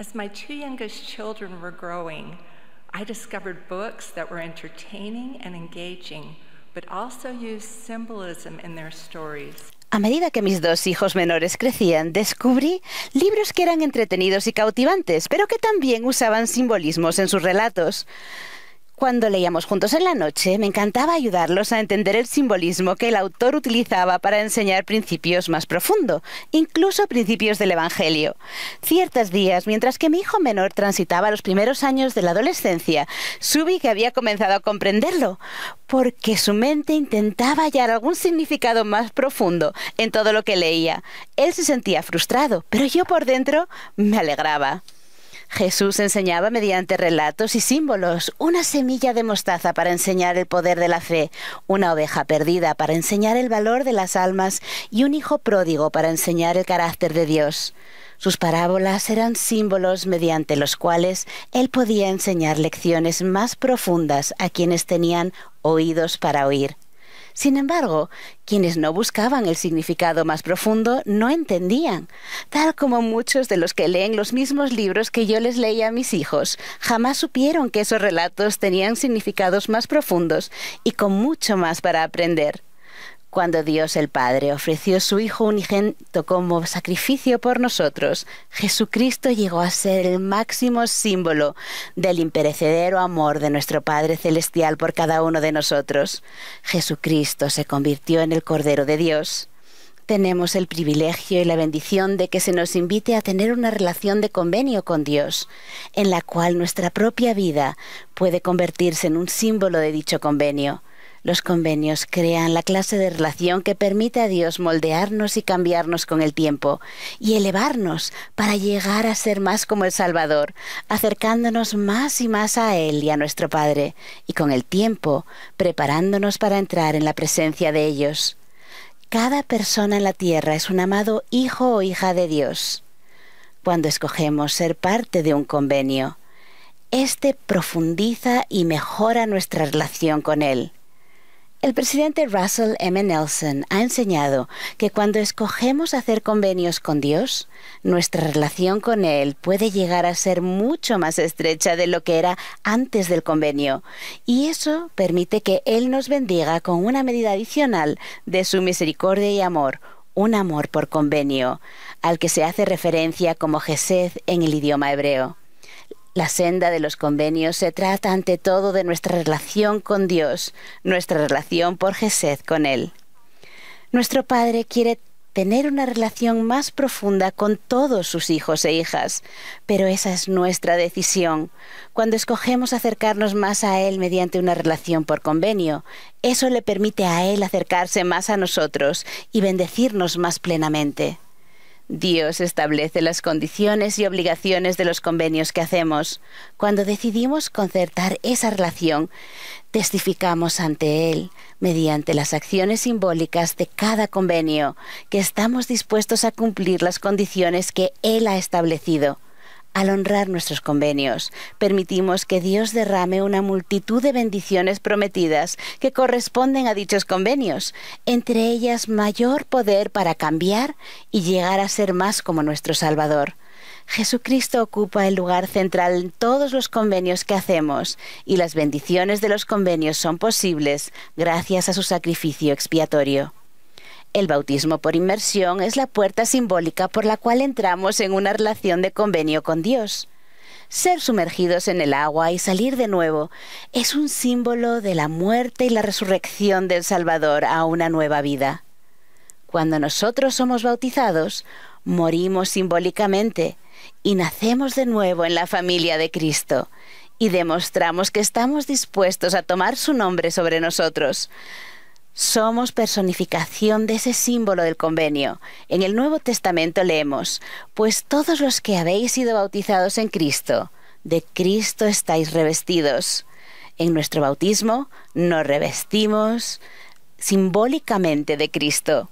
As my two youngest children were growing, I discovered books that were entertaining and engaging, but also used symbolism in their stories. A medida que mis dos hijos menores crecían, descubrí libros que eran entretenidos y cautivantes, pero que también usaban simbolismos en sus relatos. Cuando leíamos juntos en la noche, me encantaba ayudarlos a entender el simbolismo que el autor utilizaba para enseñar principios más profundos, incluso principios del Evangelio. Ciertos días, mientras que mi hijo menor transitaba los primeros años de la adolescencia, subí que había comenzado a comprenderlo, porque su mente intentaba hallar algún significado más profundo en todo lo que leía. Él se sentía frustrado, pero yo por dentro me alegraba. Jesús enseñaba mediante relatos y símbolos, una semilla de mostaza para enseñar el poder de la fe, una oveja perdida para enseñar el valor de las almas y un hijo pródigo para enseñar el carácter de Dios. Sus parábolas eran símbolos mediante los cuales él podía enseñar lecciones más profundas a quienes tenían oídos para oír. Sin embargo, quienes no buscaban el significado más profundo no entendían, tal como muchos de los que leen los mismos libros que yo les leía a mis hijos, jamás supieron que esos relatos tenían significados más profundos y con mucho más para aprender. Cuando Dios el Padre ofreció su Hijo unigento como sacrificio por nosotros, Jesucristo llegó a ser el máximo símbolo del imperecedero amor de nuestro Padre Celestial por cada uno de nosotros. Jesucristo se convirtió en el Cordero de Dios. Tenemos el privilegio y la bendición de que se nos invite a tener una relación de convenio con Dios, en la cual nuestra propia vida puede convertirse en un símbolo de dicho convenio. Los convenios crean la clase de relación que permite a Dios moldearnos y cambiarnos con el tiempo y elevarnos para llegar a ser más como el Salvador, acercándonos más y más a Él y a nuestro Padre, y con el tiempo preparándonos para entrar en la presencia de ellos. Cada persona en la tierra es un amado hijo o hija de Dios. Cuando escogemos ser parte de un convenio, este profundiza y mejora nuestra relación con Él el presidente Russell M. Nelson ha enseñado que cuando escogemos hacer convenios con Dios, nuestra relación con Él puede llegar a ser mucho más estrecha de lo que era antes del convenio, y eso permite que Él nos bendiga con una medida adicional de su misericordia y amor, un amor por convenio, al que se hace referencia como Gesed en el idioma hebreo. La senda de los convenios se trata ante todo de nuestra relación con Dios, nuestra relación por Gesed con Él. Nuestro Padre quiere tener una relación más profunda con todos sus hijos e hijas, pero esa es nuestra decisión. Cuando escogemos acercarnos más a Él mediante una relación por convenio, eso le permite a Él acercarse más a nosotros y bendecirnos más plenamente. Dios establece las condiciones y obligaciones de los convenios que hacemos. Cuando decidimos concertar esa relación, testificamos ante Él, mediante las acciones simbólicas de cada convenio, que estamos dispuestos a cumplir las condiciones que Él ha establecido. Al honrar nuestros convenios, permitimos que Dios derrame una multitud de bendiciones prometidas que corresponden a dichos convenios, entre ellas mayor poder para cambiar y llegar a ser más como nuestro Salvador. Jesucristo ocupa el lugar central en todos los convenios que hacemos y las bendiciones de los convenios son posibles gracias a su sacrificio expiatorio. El bautismo por inmersión es la puerta simbólica por la cual entramos en una relación de convenio con Dios. Ser sumergidos en el agua y salir de nuevo es un símbolo de la muerte y la resurrección del Salvador a una nueva vida. Cuando nosotros somos bautizados, morimos simbólicamente y nacemos de nuevo en la familia de Cristo y demostramos que estamos dispuestos a tomar su nombre sobre nosotros. Somos personificación de ese símbolo del convenio. En el Nuevo Testamento leemos, pues todos los que habéis sido bautizados en Cristo, de Cristo estáis revestidos. En nuestro bautismo nos revestimos simbólicamente de Cristo.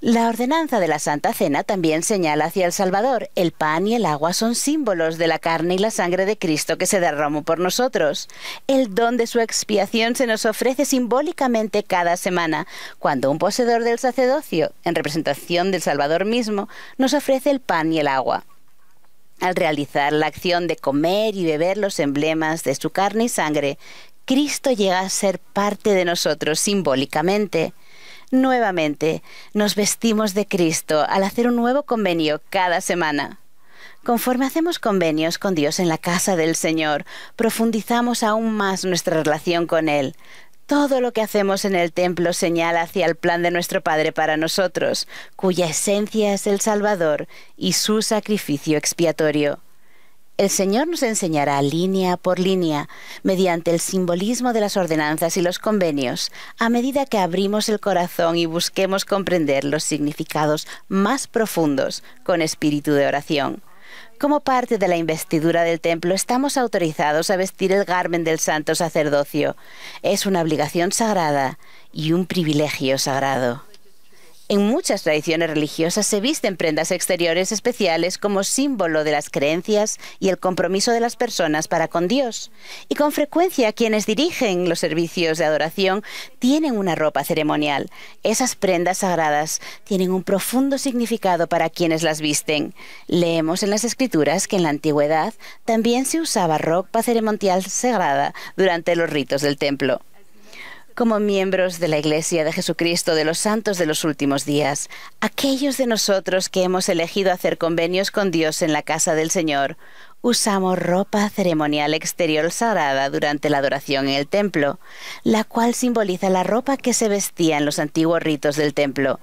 La ordenanza de la Santa Cena también señala hacia el Salvador. El pan y el agua son símbolos de la carne y la sangre de Cristo que se derramó por nosotros. El don de su expiación se nos ofrece simbólicamente cada semana, cuando un poseedor del sacerdocio, en representación del Salvador mismo, nos ofrece el pan y el agua. Al realizar la acción de comer y beber los emblemas de su carne y sangre, Cristo llega a ser parte de nosotros simbólicamente. Nuevamente, nos vestimos de Cristo al hacer un nuevo convenio cada semana. Conforme hacemos convenios con Dios en la casa del Señor, profundizamos aún más nuestra relación con Él. Todo lo que hacemos en el templo señala hacia el plan de nuestro Padre para nosotros, cuya esencia es el Salvador y su sacrificio expiatorio. El Señor nos enseñará línea por línea, mediante el simbolismo de las ordenanzas y los convenios, a medida que abrimos el corazón y busquemos comprender los significados más profundos con espíritu de oración. Como parte de la investidura del templo estamos autorizados a vestir el garmen del santo sacerdocio. Es una obligación sagrada y un privilegio sagrado. En muchas tradiciones religiosas se visten prendas exteriores especiales como símbolo de las creencias y el compromiso de las personas para con Dios. Y con frecuencia quienes dirigen los servicios de adoración tienen una ropa ceremonial. Esas prendas sagradas tienen un profundo significado para quienes las visten. Leemos en las escrituras que en la antigüedad también se usaba ropa ceremonial sagrada durante los ritos del templo como miembros de la Iglesia de Jesucristo de los Santos de los Últimos Días, aquellos de nosotros que hemos elegido hacer convenios con Dios en la casa del Señor, usamos ropa ceremonial exterior sagrada durante la adoración en el templo, la cual simboliza la ropa que se vestía en los antiguos ritos del templo.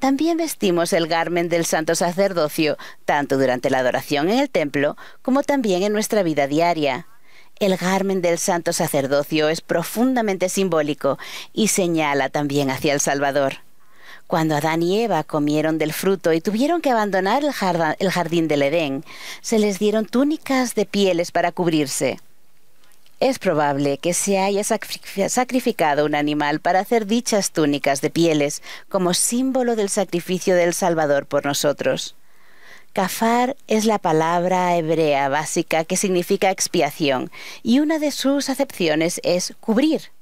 También vestimos el garmen del santo sacerdocio, tanto durante la adoración en el templo como también en nuestra vida diaria. El garmen del santo sacerdocio es profundamente simbólico y señala también hacia el Salvador. Cuando Adán y Eva comieron del fruto y tuvieron que abandonar el, jardín, del Edén, se les dieron túnicas de pieles para cubrirse. Es probable que se haya sacrificado un animal para hacer dichas túnicas de pieles como símbolo del sacrificio del Salvador por nosotros. Kafar es la palabra hebrea básica que significa expiación y una de sus acepciones es cubrir.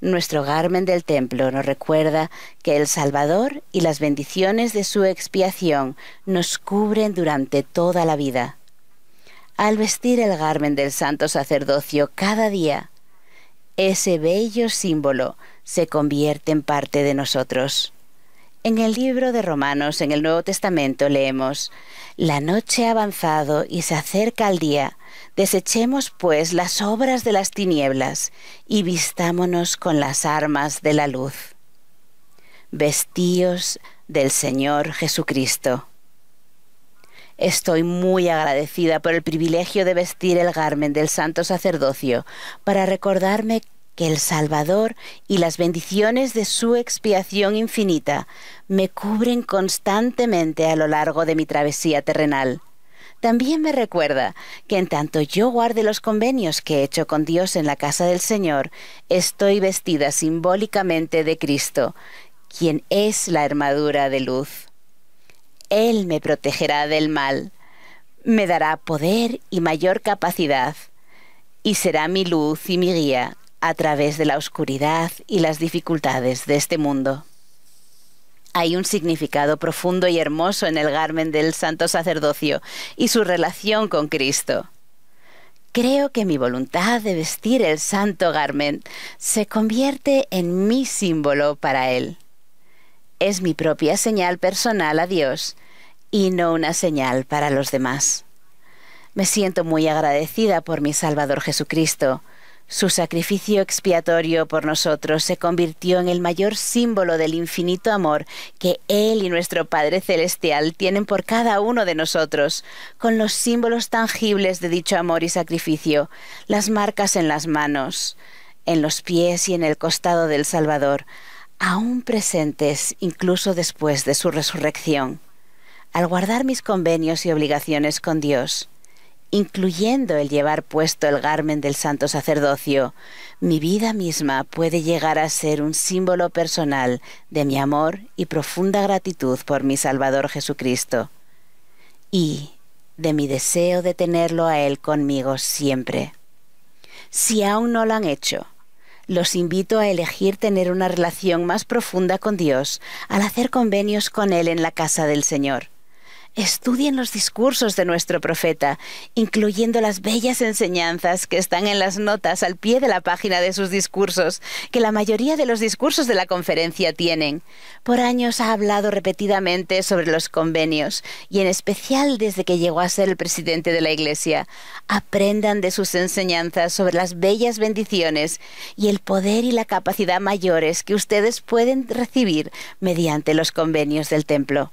Nuestro garmen del templo nos recuerda que el Salvador y las bendiciones de su expiación nos cubren durante toda la vida. Al vestir el garmen del santo sacerdocio cada día, ese bello símbolo se convierte en parte de nosotros. En el libro de Romanos, en el Nuevo Testamento, leemos, La noche ha avanzado y se acerca al día. Desechemos, pues, las obras de las tinieblas y vistámonos con las armas de la luz. Vestíos del Señor Jesucristo. Estoy muy agradecida por el privilegio de vestir el garmen del santo sacerdocio para recordarme que el Salvador y las bendiciones de su expiación infinita me cubren constantemente a lo largo de mi travesía terrenal. También me recuerda que en tanto yo guarde los convenios que he hecho con Dios en la casa del Señor, estoy vestida simbólicamente de Cristo, quien es la armadura de luz. Él me protegerá del mal, me dará poder y mayor capacidad, y será mi luz y mi guía a través de la oscuridad y las dificultades de este mundo. Hay un significado profundo y hermoso en el garmen del santo sacerdocio y su relación con Cristo. Creo que mi voluntad de vestir el santo garmen se convierte en mi símbolo para Él. Es mi propia señal personal a Dios y no una señal para los demás. Me siento muy agradecida por mi Salvador Jesucristo, su sacrificio expiatorio por nosotros se convirtió en el mayor símbolo del infinito amor que Él y nuestro Padre Celestial tienen por cada uno de nosotros, con los símbolos tangibles de dicho amor y sacrificio, las marcas en las manos, en los pies y en el costado del Salvador, aún presentes incluso después de su resurrección. Al guardar mis convenios y obligaciones con Dios, incluyendo el llevar puesto el garmen del santo sacerdocio, mi vida misma puede llegar a ser un símbolo personal de mi amor y profunda gratitud por mi Salvador Jesucristo, y de mi deseo de tenerlo a Él conmigo siempre. Si aún no lo han hecho, los invito a elegir tener una relación más profunda con Dios al hacer convenios con Él en la casa del Señor Estudien los discursos de nuestro profeta, incluyendo las bellas enseñanzas que están en las notas al pie de la página de sus discursos, que la mayoría de los discursos de la conferencia tienen. Por años ha hablado repetidamente sobre los convenios, y en especial desde que llegó a ser el presidente de la Iglesia. Aprendan de sus enseñanzas sobre las bellas bendiciones y el poder y la capacidad mayores que ustedes pueden recibir mediante los convenios del templo.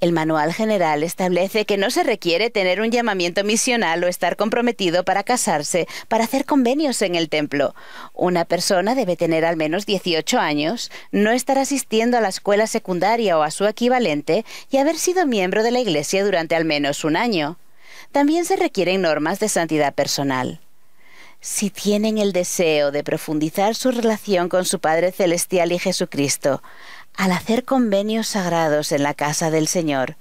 El Manual General establece que no se requiere tener un llamamiento misional o estar comprometido para casarse, para hacer convenios en el templo. Una persona debe tener al menos 18 años, no estar asistiendo a la escuela secundaria o a su equivalente y haber sido miembro de la Iglesia durante al menos un año. También se requieren normas de santidad personal. Si tienen el deseo de profundizar su relación con su Padre Celestial y Jesucristo, al hacer convenios sagrados en la casa del Señor,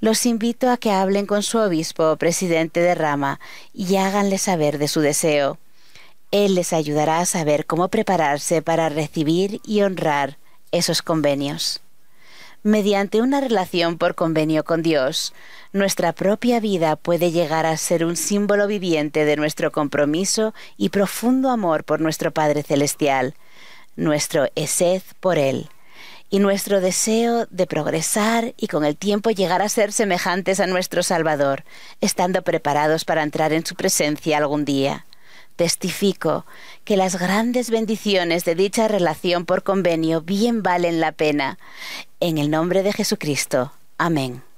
los invito a que hablen con su obispo o presidente de rama y háganle saber de su deseo. Él les ayudará a saber cómo prepararse para recibir y honrar esos convenios. Mediante una relación por convenio con Dios, nuestra propia vida puede llegar a ser un símbolo viviente de nuestro compromiso y profundo amor por nuestro Padre Celestial, nuestro esed por Él y nuestro deseo de progresar y con el tiempo llegar a ser semejantes a nuestro Salvador, estando preparados para entrar en su presencia algún día. Testifico que las grandes bendiciones de dicha relación por convenio bien valen la pena. En el nombre de Jesucristo. Amén.